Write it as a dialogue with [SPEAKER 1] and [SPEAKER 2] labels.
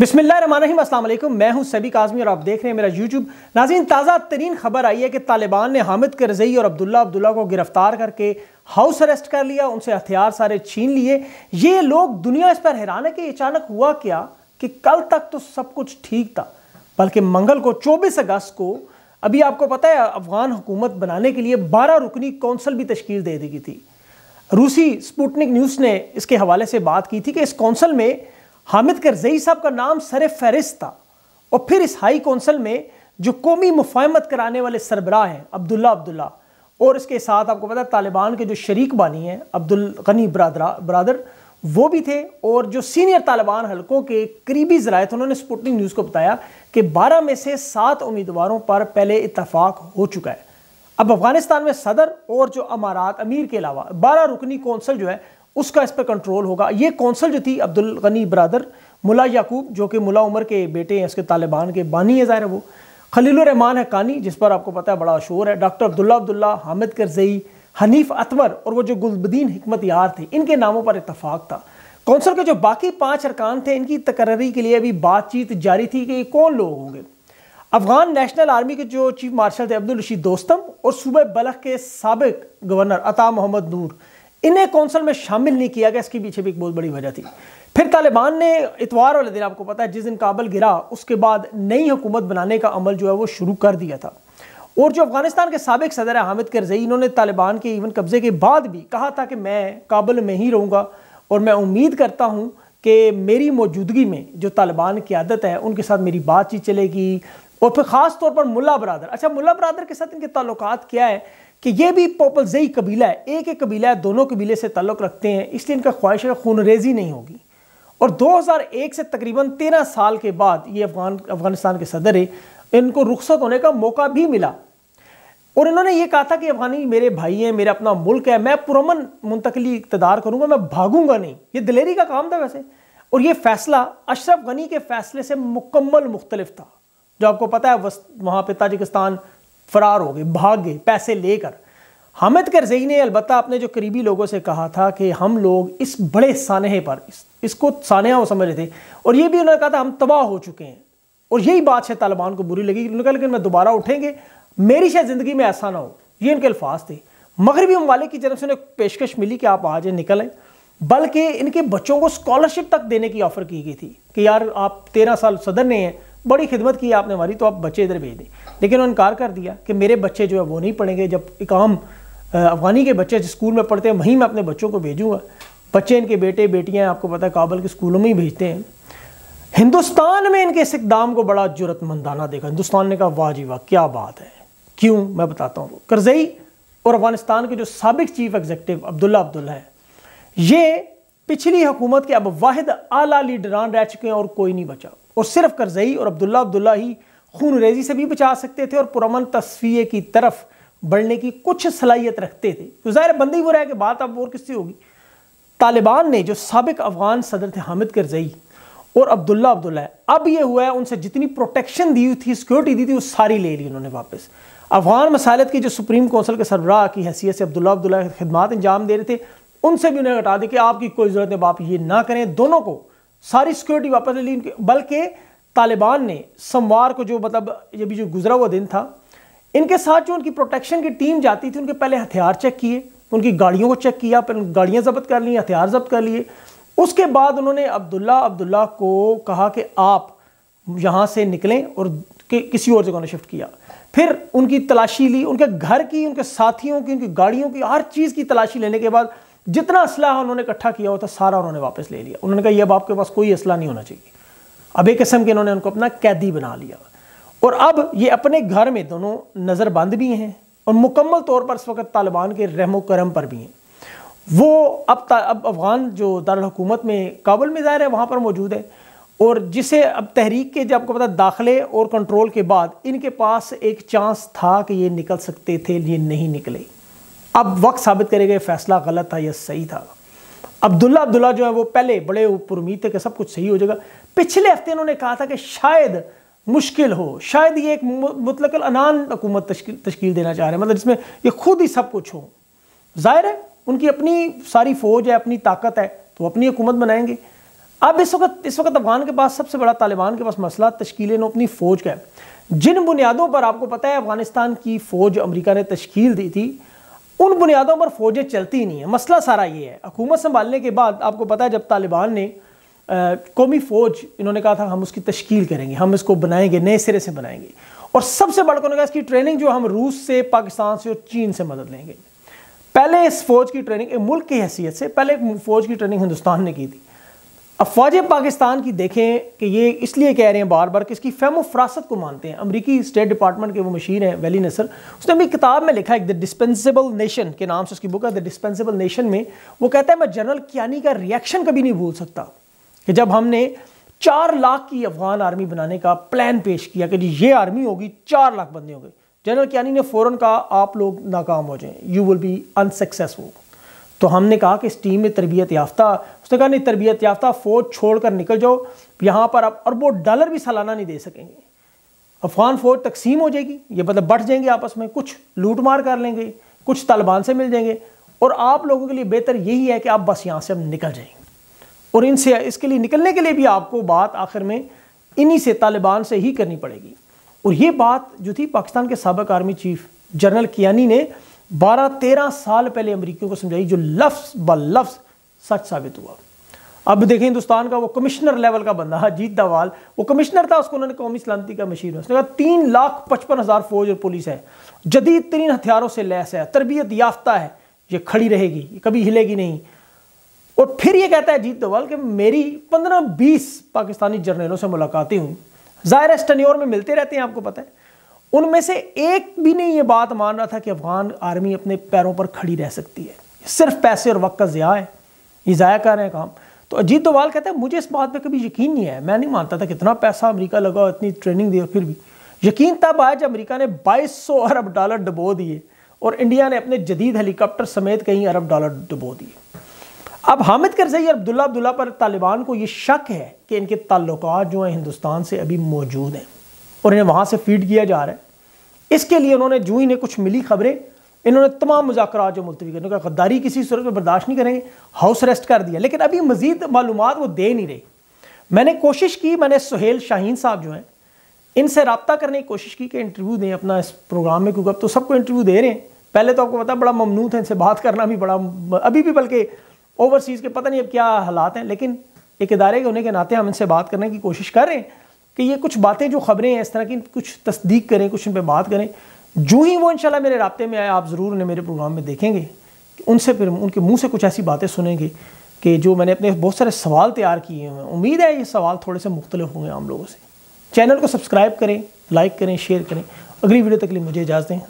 [SPEAKER 1] बिस्मिल्लाम असलम मैं हूं सभी काजमी और आप देख रहे हैं मेरा यूट्यूब नाजीन ताज़ा तरीन खबर आई है कि तालिबान ने हामिद करजई और अब्दुल्ला अब्दुल्ला को गिरफ्तार करके हाउस अरेस्ट कर लिया उनसे हथियार सारे छीन लिए ये लोग दुनिया इस पर हैरान है कि अचानक हुआ क्या कि कल तक तो सब कुछ ठीक था बल्कि मंगल को चौबीस अगस्त को अभी आपको पता है अफगान हुकूमत बनाने के लिए बारह रुकनी कौंसल भी तश्कील दे दी थी रूसी स्पुटनिक न्यूज़ ने इसके हवाले से बात की थी कि इस कौंसल में हामिद करजई साहब का नाम सर फहरिस्त था और फिर इस हाई कौंसल में जो कौमी मुफाहमत कराने वाले सरबराह हैं अब्दुल्ला अब्दुल्ला और इसके साथ आपको पता है तालिबान के जो शरीक बानी हैं अब्दुल गनी बरदरा बरदर वो भी थे और जो सीनियर तालिबान हलकों के करीबी जराए थे उन्होंने स्पुटनिक न्यूज़ को बताया कि बारह में से सात उम्मीदवारों पर पहले इतफाक़ हो चुका है अब अफगानिस्तान में सदर और जो अमारात अमीर के अलावा बारह रुकनी कौंसल जो है उसका इस पर कंट्रोल होगा ये कौंसल जो थी अब्दुल गनी ब्रादर मुला याकूब जो कि मुला उमर के बेटे हैं उसके तालिबान के बानी है ज़ाहिर वो खलील रहमान है कानी जिस पर आपको पता है बड़ा शोर है डॉक्टर अब्दुल्ला अब्दुल्ला हामिद करजई हनीफ अतवर और वो जो गुलबद्दीन हमत यार थे इनके नामों पर इतफाक़ था कौंसल के जो बाकी पाँच अरकान थे इनकी तकर्री के लिए अभी बातचीत जारी थी कि ये कौन लोग होंगे अफगान नेशनल आर्मी के जो चीफ मार्शल थे अब्दुल रशीद दोस्तम और सूबे बलख के सबक गवर्नर अता मोहम्मद नूर इन्हें कौंसल में शामिल नहीं किया गया इसके पीछे भी एक बहुत बड़ी वजह थी फिर तालिबान ने इतवार वाले दिन आपको पता है जिस दिन काबल गिरा उसके बाद नई हुकूमत बनाने का अमल जो है वो शुरू कर दिया था और जो अफगानिस्तान के सबक सदर है हामिद करजई इन्होंने तालिबान के इवन कब्ज़े के बाद भी कहा था कि मैं काबुल में ही रहूँगा और मैं उम्मीद करता हूँ कि मेरी मौजूदगी में जो तालिबान की आदत है उनके साथ मेरी बातचीत चलेगी और फिर ख़ास तौर पर मुल्ला बरदर अच्छा मुल्ला बरदर के साथ इनके ताल्लुक क्या है कि ये भी पोपलजई कबीला है एक एक कबीला है दोनों कबीले से ताल्लुक़ रखते हैं इसलिए इनका ख्वाहिश खून रेजी नहीं होगी और 2001 से तकरीबन 13 साल के बाद ये अफगान अफगानिस्तान के सदर है इनको रुख्सत होने का मौका भी मिला और इन्होंने ये कहा था कि अफगानी मेरे भाई हैं मेरा अपना मुल्क है मैं पुरमन मुंतकली इकतदार करूँगा मैं भागूंगा नहीं ये दिलेरी का काम था वैसे और ये फैसला अशरफ गनी के फैसले से मुकम्मल मुख्तलिफ था जो आपको पता है वहाँ पे ताजिकिस्तान फरार हो गए भाग गए पैसे लेकर हामिद करजई ने अलबत् अपने जो करीबी लोगों से कहा था कि हम लोग इस बड़े सानहे पर इस, इसको सानहा समझ रहे थे और ये भी उन्होंने कहा था हम तबाह हो चुके हैं और यही बात शायद तालिबान को बुरी लगी उन्होंने कहा लेकिन मैं दोबारा उठेंगे मेरी शायद ज़िंदगी में ऐसा ना हो ये उनके अल्फाज थे मगरबी ममालिक की तरफ से उन्हें पेशकश मिली कि आप आज निकलें बल्कि इनके बच्चों को स्कॉलरशिप तक देने की ऑफ़र की गई थी कि यार आप तेरह साल सदर ने हैं बड़ी खिदमत की आपने हमारी तो आप बच्चे इधर भेज दें लेकिन उन्होंने इनकार कर दिया कि मेरे बच्चे जो है वो नहीं पढ़ेंगे जब एक आम अफगानी के बच्चे स्कूल में पढ़ते हैं वहीं मैं अपने बच्चों को भेजूँगा बच्चे इनके बेटे बेटियाँ आपको पता है काबल के स्कूलों में ही भेजते हैं हिंदुस्तान में इनके इस इकदाम को बड़ा जरूरतमंदाना देखा हिंदुस्तान ने कहा वाह जी वाह क्या बात है क्यों मैं बताता हूँ करजई और अफगानिस्तान के जो सबक चीफ एग्जीक्यूटिव अब्दुल्ला अब्दुल्ला हैं ये पिछली हुकूमत के अब वाहिद आला लीडरान रह चुके हैं और कोई नहीं बचा और सिर्फ करजई और अब्दुल्ला अब्दुल्ला ही खून रेजी से भी बचा सकते थे और पुरमन तस्फिए की तरफ बढ़ने की कुछ सलाहियत रखते थे तो ज़ाहिर बंदी वो रहे कि बात अब और किससे होगी तालिबान ने जो सबक अफगान सदर थे हामिद करजई और अब्दुल्ला अब्दुल्ला अब ये हुआ है उनसे जितनी प्रोटेक्शन दी थी सिक्योरिटी दी थी वो सारी ले ली उन्होंने वापस अफगान मसालत की जो सुप्रीम कौंसिल के सरबराह की हैसियत से अब्दुल्ला अब्दुल्ला खदमात अंजाम दे रहे थे उनसे भी उन्हें हटा दी कि आपकी कोई ज़रूरत है आप ये ना करें दोनों को सारी सिक्योरिटी वापस ले ली बल्कि तालिबान ने सोमवार को जो मतलब ये भी जो गुजरा हुआ दिन था इनके साथ जो उनकी प्रोटेक्शन की टीम जाती थी उनके पहले हथियार चेक किए उनकी गाड़ियों को चेक किया फिर गाड़ियाँ जब्त कर ली हथियार जब्त कर लिए उसके बाद उन्होंने अब्दुल्ला अब्दुल्ला को कहा कि आप यहाँ से निकलें और कि, किसी और जगह ने शिफ्ट किया फिर उनकी तलाशी ली उनके घर की उनके साथियों की उनकी गाड़ियों की हर चीज़ की तलाशी लेने के बाद जितना असलाह उन्होंने इकट्ठा किया होता सारा उन्होंने वापस ले लिया उन्होंने कहा यह अब आपके पास कोई असला नहीं होना चाहिए अब एक किस्म के इन्होंने उनको अपना कैदी बना लिया और अब ये अपने घर में दोनों नज़रबंद भी हैं और मुकम्मल तौर पर इस वक्त तालिबान के रहमो करम पर भी हैं वो अब अब अफ़गान जो दारकूमत में काबुल में ज़ाहिर है वहाँ पर मौजूद है और जिसे अब तहरीक के जब आपको पता दाखिले और कंट्रोल के बाद इनके पास एक चांस था कि ये निकल सकते थे ये नहीं निकले अब वक्त साबित करेगा फैसला गलत था या सही था अब्दुल्ला अब्दुल्ला जो है वो पहले बड़े ऊपर उम्मीद थे कि सब कुछ सही हो जाएगा पिछले हफ्ते उन्होंने कहा था कि शायद मुश्किल हो शायद ये एक मतलब अनान हुकूमत तश्कील देना चाह रहे हैं मतलब जिसमें ये खुद ही सब कुछ हो जाहिर है उनकी अपनी सारी फौज है अपनी ताकत है तो अपनी हुकूमत बनाएंगे अब इस वक्त इस वक्त अफगान के पास सबसे बड़ा तालिबान के पास मसला तश्कील अपनी फ़ौज का है जिन बुनियादों पर आपको पता है अफगानिस्तान की फ़ौज अमरीका ने तश्कील दी थी उन बुनियादों पर फौजें चलती ही नहीं है मसला सारा ये है हुकूमत संभालने के बाद आपको पता है जब तालिबान ने कौमी फ़ौज इन्होंने कहा था हम उसकी तश्कील करेंगे हम इसको बनाएंगे नए सिरे से बनाएंगे और सबसे बड़ा उन्होंने कहा इसकी ट्रेनिंग जो हम रूस से पाकिस्तान से और चीन से मदद लेंगे पहले इस फौज की ट्रेनिंग एक मुल्क की हैसियत से पहले फौज की ट्रेनिंग हिंदुस्तान ने की थी अफवाज पाकिस्तान की देखें कि ये इसलिए कह रहे हैं बार बार कि इसकी फहम फरासत को मानते हैं अमरीकी स्टेट डिपार्टमेंट के वो मशीन हैं वैली नसर उसने अपनी किताब में लिखा है द डिस्पेंसिबल नेशन के नाम से उसकी बुक है द डिस्पेंसिबल नेशन में वो कहता है मैं जनरल कियानी का रिएक्शन कभी नहीं भूल सकता कि जब हमने चार लाख की अफगान आर्मी बनाने का प्लान पेश किया कि जी ये आर्मी होगी चार लाख बंदे होंगे जनरल कियानी ने फ़ौर कहा आप लोग नाकाम हो जाएँ यू विल बी अनसक्सेसफुल तो हमने कहा कि इस टीम में तरबियत याफ्ता उसने कहा नहीं तरबियत याफ्ता फ़ौज छोड़ कर निकल जाओ यहाँ पर आप अरबों डॉलर भी सालाना नहीं दे सकेंगे अफगान फ़ौज तकसीम हो जाएगी ये मतलब बढ़ जाएंगे आपस में कुछ लूट मार कर लेंगे कुछ तालिबान से मिल जाएंगे और आप लोगों के लिए बेहतर यही है कि आप बस यहाँ से हम निकल जाएंगे और इनसे इसके लिए निकलने के लिए भी आपको बात आखिर में इन्हीं से तालिबान से ही करनी पड़ेगी और ये बात जो थी पाकिस्तान के सबक आर्मी चीफ जनरल कियानी ने बारह तेरह साल पहले अमरीकियों को समझाई जो लफ्स ब लफ्स सच साबित हुआ अब देखें हिंदुस्तान का वो कमिश्नर लेवल का बंदा जीत दावाल वो कमिश्नर था उसको उन्होंने कौमी सलामती का मशीन उसने कहा तीन लाख पचपन हज़ार फौज और पुलिस है जदीद तरीन हथियारों से लैस है तरबियत याफ्ता है ये खड़ी रहेगी ये कभी हिलेगी नहीं और फिर ये कहता है जीत दवाल कि मेरी पंद्रह बीस पाकिस्तानी जर्नलों से मुलाकातें हुई ज़ाहिर स्टनियोर में मिलते रहते हैं आपको पता है उनमें से एक भी नहीं ये बात मान रहा था कि अफगान आर्मी अपने पैरों पर खड़ी रह सकती है सिर्फ पैसे और वक्त का ज़्या है ये ज़ाया कर रहे हैं काम तो अजीत दोवाल कहते हैं मुझे इस बात पे कभी यकीन नहीं है मैं नहीं मानता था कितना पैसा अमेरिका लगा और इतनी ट्रेनिंग दी और फिर भी यकीन तब आया जब अमरीका ने सौ अरब डॉलर डबो दिए और इंडिया ने अपने जदीद हेलीकॉप्टर समेत कई अरब डॉलर डबो दिए अब हामिद करजई और अब्दुल्ला अब्दुल्ला पर तालिबान को ये शक है कि इनके ताल्लुक जो हैं हिंदुस्तान से अभी मौजूद हैं और इन्हें वहाँ से फीड किया जा रहा है इसके लिए उन्होंने जू ने कुछ मिली खबरें इन्होंने तमाम मुजाकर जो मुलतवी करने का गद्दारी किसी सूरत में बर्दाश्त नहीं करेंगे हाउस अरेस्ट कर दिया लेकिन अभी मजीद मालूम वो दे नहीं रही मैंने कोशिश की मैंने सुहेल शाहीन साहब जो हैं इनसे रबता करने की कोशिश की कि इंटरव्यू दें अपना इस प्रोग्राम में क्योंकि अब तो सबको इंटरव्यू दे रहे हैं पहले तो आपको पता बड़ा ममनू था इनसे बात करना भी बड़ा अभी भी बल्कि ओवरसीज़ के पता नहीं अब क्या हालात हैं लेकिन एक इदारे के होने के नाते हम इनसे बात करने की कोशिश कर रहे हैं कि ये कुछ बातें जो खबरें हैं इस तरह की कुछ तस्दीक करें कुछ उन पर बात करें जो ही वो इंशाल्लाह मेरे रबते में आए आप ज़रूर उन्हें मेरे प्रोग्राम में देखेंगे उनसे फिर उनके मुंह से कुछ ऐसी बातें सुनेंगे कि जो मैंने अपने बहुत सारे सवाल तैयार किए हुए हैं उम्मीद है ये सवाल थोड़े से मुख्तलिफ होंगे आम लोगों से चैनल को सब्सक्राइब करें लाइक करें शेयर करें अगली वीडियो तक लिए मुझे इजाज़ दें